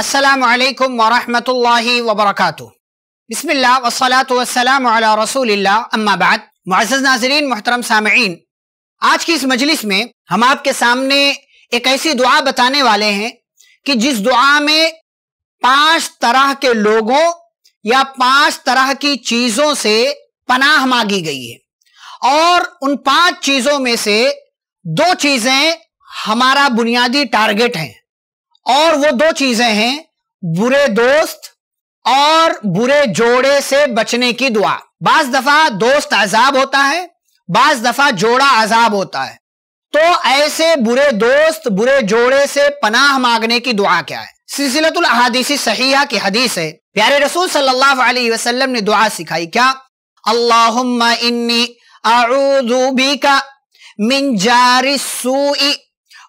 असलकम वरहि अम्माबाद नाजरीन मोहतरम सामीन आज की इस मजलिस में हम आपके सामने एक ऐसी दुआ बताने वाले हैं कि जिस दुआ में पांच तरह के लोगों या पांच तरह की चीज़ों से पनाह मांगी गई है और उन पांच चीज़ों में से दो चीज़ें हमारा बुनियादी टारगेट हैं और वो दो चीजें हैं बुरे दोस्त और बुरे जोड़े से बचने की दुआ बाज दफा दोस्त अजाब होता है बाज दफा जोड़ा अजाब होता है तो ऐसे बुरे दोस्त बुरे जोड़े से पनाह मांगने की दुआ क्या है सिलसिलतुल अहादीसी सहिया की हदीस है प्यारे रसूल सल्लल्लाहु अलैहि वसल्लम ने दुआ सिखाई क्या अल्लाहुम्मा इन्नी अऊजु बिका मिन जारिस सूई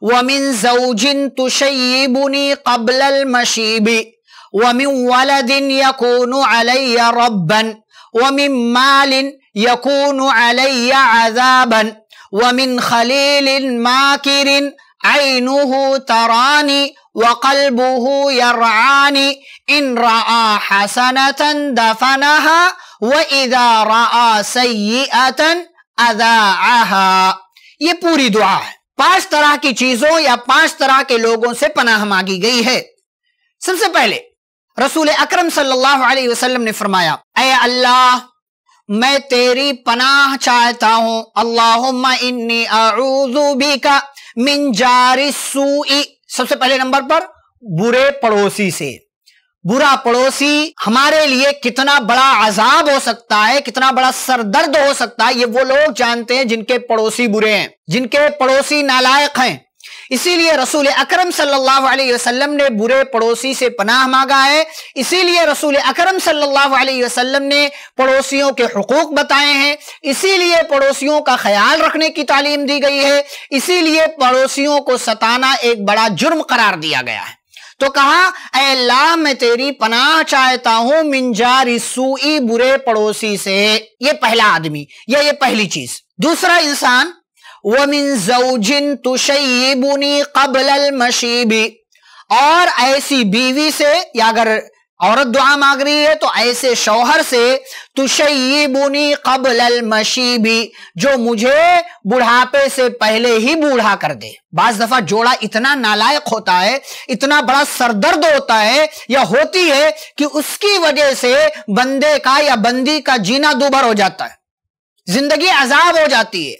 ومن زوج تشيبني قبل المشيب ومن ولد يكون علي ربا ومن مال يكون علي عذابا ومن خليل ماكر عينه تراني وقلبه يرعاني إن رأى حسنة دفنها وإذا رأى سيئة أذاعها يبوري دعاه पांच तरह की चीजों या पांच तरह के लोगों से पनाह मांगी गई है सबसे पहले रसूल अकरम सल्लल्लाहु अलैहि वसल्लम ने फरमाया ए अल्लाह मैं तेरी पनाह चाहता हूं अल्लाहुम्मा इन्नी अऊजु बिका मिन जारी सबसे पहले नंबर पर बुरे पड़ोसी से बुरा पड़ोसी हमारे लिए कितना बड़ा अजाब हो सकता है कितना बड़ा सरदर्द हो सकता है ये वो लोग जानते हैं जिनके पड़ोसी बुरे हैं जिनके पड़ोसी नालायक हैं इसीलिए रसूल अकरम सल्लल्लाहु अलैहि वसल्लम ने बुरे पड़ोसी से पनाह मांगा है इसीलिए रसूल अकरम सल्लल्लाहु अलैहि वसल्लम ने पड़ोसियों के हकूक बताए हैं इसीलिए पड़ोसियों का ख्याल रखने की तालीम दी गई है इसीलिए पड़ोसियों को सताना एक बड़ा जुर्म करार दिया गया है तो कहा अल्लाह मैं तेरी पनाह चाहता हूं मिंजा सूई बुरे पड़ोसी से ये पहला आदमी या ये पहली चीज दूसरा इंसान मिन जौजिन तुशी बुनी कबल मशीबी और ऐसी बीवी से या अगर औरत दुआ मांग रही है तो ऐसे शौहर से बुनी कबल अलमशी भी जो मुझे बुढ़ापे से पहले ही बूढ़ा कर दे बाज दफा जोड़ा इतना नालायक होता है इतना बड़ा सरदर्द होता है या होती है कि उसकी वजह से बंदे का या बंदी का जीना दुभर हो जाता है जिंदगी अजाब हो जाती है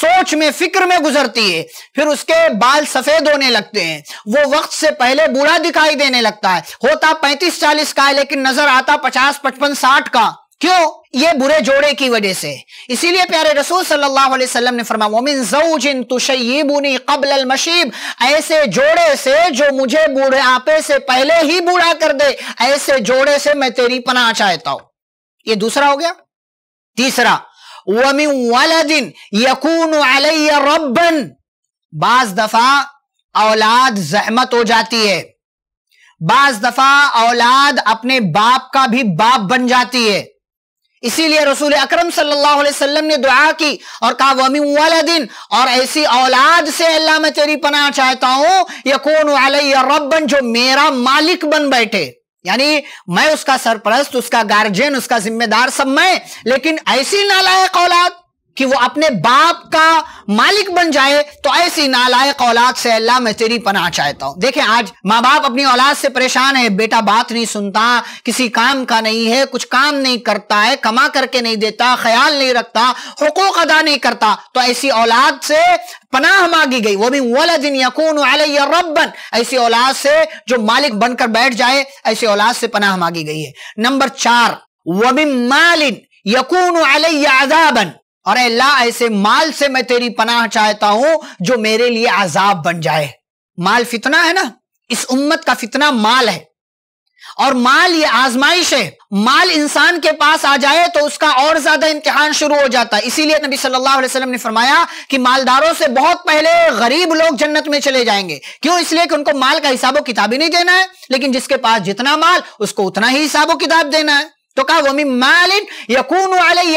सोच में फिक्र में गुजरती है फिर उसके बाल सफेद होने लगते हैं वो वक्त से पहले बूढ़ा दिखाई देने लगता है होता पैंतीस चालीस का है लेकिन नजर आता पचास पचपन साठ का क्यों ये बुरे जोड़े की वजह से इसीलिए प्यारे रसूल सल्लल्लाहु अलैहि वसल्लम ने फरमाया मशीब ऐसे जोड़े से जो मुझे बूढ़े आपे से पहले ही बूढ़ा कर दे ऐसे जोड़े से मैं तेरी पनाह चाहता हूं ये दूसरा हो गया तीसरा वमिन वलदिन यकून अलैया रब्बन बाज दफा औलाद जहमत हो जाती है बाज दफा औलाद अपने बाप का भी बाप बन जाती है इसीलिए रसूल अकरम सल्लल्लाहु अलैहि वसल्लम ने दुआ की और कहा वमी वाला दिन और ऐसी औलाद से अल्लाह मैं तेरी पनाह चाहता हूं यकून अलैया रब्बन जो मेरा मालिक बन बैठे यानी मैं उसका सरपरस्त उसका गार्जियन उसका जिम्मेदार सब मैं लेकिन ऐसी नालायक औलाद कि वो अपने बाप का मालिक बन जाए तो ऐसी नालायक औलाद से अल्लाह मैं तेरी पनाह चाहता हूं देखें आज माँ बाप अपनी औलाद से परेशान है बेटा बात नहीं सुनता किसी काम का नहीं है कुछ काम नहीं करता है कमा करके नहीं देता ख्याल नहीं रखता हुकूक अदा नहीं करता तो ऐसी औलाद से पनाह मांगी गई वो भी वाला दिन यकून रबन ऐसी औलाद से जो मालिक बनकर बैठ जाए ऐसी औलाद से पनाह मांगी गई है नंबर चार वबिन मालिन यकून अलैया अजाबन और अल्लाह ऐसे माल से मैं तेरी पनाह चाहता हूं जो मेरे लिए आजाब बन जाए माल फितना है ना इस उम्मत का फितना माल है और माल ये आजमाइश है माल इंसान के पास आ जाए तो उसका और ज्यादा इम्तिहान शुरू हो जाता है इसीलिए नबी सल्लल्लाहु अलैहि वसल्लम ने फरमाया कि मालदारों से बहुत पहले गरीब लोग जन्नत में चले जाएंगे क्यों इसलिए कि उनको माल का हिसाबो किताब ही नहीं देना है लेकिन जिसके पास जितना माल उसको उतना ही हिसाबो किताब देना है तो कहा वमी मालिन यकून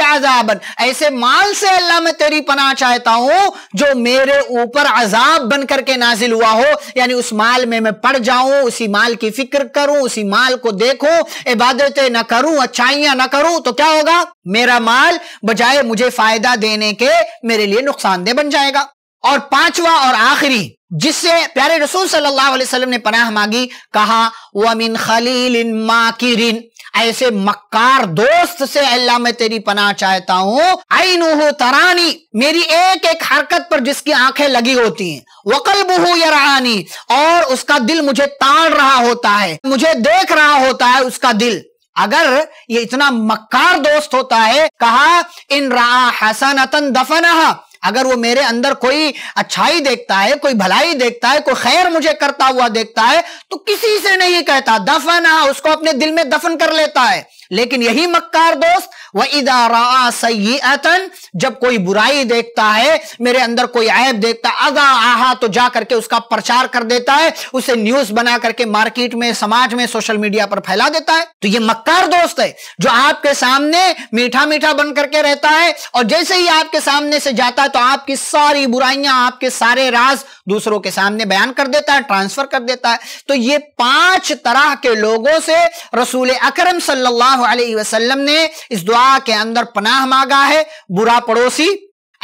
आजाबन ऐसे माल से अल्लाह मैं तेरी पनाह चाहता हूं जो मेरे ऊपर अजाब बन करके नाजिल हुआ हो यानी उस माल में मैं पड़ जाऊं उसी माल की फिक्र करूं उसी माल को देखूं इबादतें ना करूं अच्छाइयां ना करूं तो क्या होगा मेरा माल बजाय मुझे फायदा देने के मेरे लिए नुकसानदेह बन जाएगा और पांचवा और आखिरी जिससे प्यारे रसूल सल्लल्लाहु अलैहि वसल्लम ने पनाह मांगी कहा वमिन खलील इन माकिरिन ऐसे मक्कार दोस्त से अल्लाह मैं तेरी पनाह चाहता हूं आई नुह तरानी मेरी एक एक हरकत पर जिसकी आंखें लगी होती हैं वकल बुहू यरानी और उसका दिल मुझे ताड़ रहा होता है मुझे देख रहा होता है उसका दिल अगर ये इतना मक्कार दोस्त होता है कहा इन रहा हसन अतन दफन अगर वो मेरे अंदर कोई अच्छाई देखता है कोई भलाई देखता है कोई खैर मुझे करता हुआ देखता है तो किसी से नहीं कहता दफन उसको अपने दिल में दफन कर लेता है लेकिन यही मक्कार दोस्त वह इदारा सयतन जब कोई बुराई देखता है मेरे अंदर कोई ऐप देखता अदा आहा तो जा करके उसका प्रचार कर देता है उसे न्यूज बना करके मार्केट में समाज में सोशल मीडिया पर फैला देता है तो ये मक्कार दोस्त है जो आपके सामने मीठा मीठा बन करके रहता है और जैसे ही आपके सामने से जाता है तो आपकी सारी बुराइयां आपके सारे राज दूसरों के सामने बयान कर देता है ट्रांसफर कर देता है तो ये पांच तरह के लोगों से रसूल अकरम सल्लल्लाहु अलैहि वसल्लम ने इस दुआ खुदा के अंदर पनाह मांगा है बुरा पड़ोसी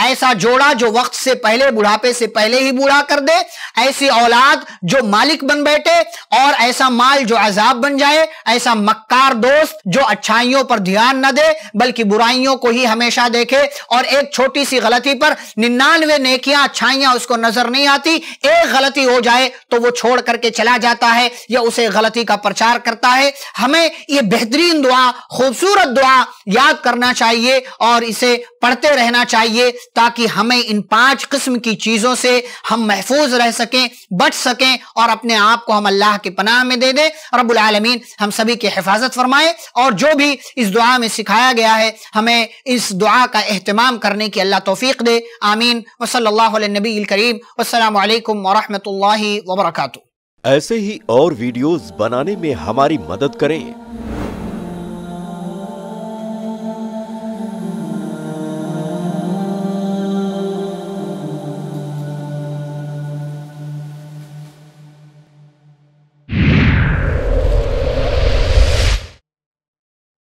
ऐसा जोड़ा जो वक्त से पहले बुढ़ापे से पहले ही बूढ़ा कर दे ऐसी औलाद जो मालिक बन बैठे और ऐसा माल जो अजाब बन जाए ऐसा मक्कार दोस्त जो अच्छाइयों पर ध्यान न दे बल्कि बुराइयों को ही हमेशा देखे और एक छोटी सी गलती पर निन्यानवे नेकियां अच्छाइयां उसको नजर नहीं आती एक गलती हो जाए तो वो छोड़ करके चला जाता है या उसे गलती का प्रचार करता है हमें ये बेहतरीन दुआ खूबसूरत दुआ याद करना चाहिए और इसे पढ़ते रहना चाहिए ताकि हमें इन पांच किस्म की चीजों से हम महफूज रह सकें बच सकें और अपने आप को हम अल्लाह के पनाह में दे दें रब्बुल आलमीन हम सभी की हिफाजत फरमाए और जो भी इस दुआ में सिखाया गया है हमें इस दुआ का अहतमाम करने की अल्लाह तोफीक दे आमीन वसल्ला नबी करीम वालेकुम वरहमत वबरकू ऐसे ही और वीडियोस बनाने में हमारी मदद करें